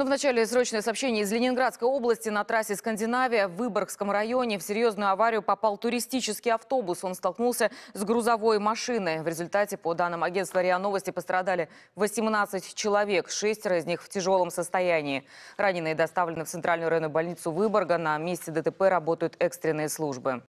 Но ну, начале срочное сообщение из Ленинградской области. На трассе Скандинавия в Выборгском районе в серьезную аварию попал туристический автобус. Он столкнулся с грузовой машиной. В результате, по данным агентства РИА Новости, пострадали 18 человек. Шестеро из них в тяжелом состоянии. Раненые доставлены в центральную районную больницу Выборга. На месте ДТП работают экстренные службы.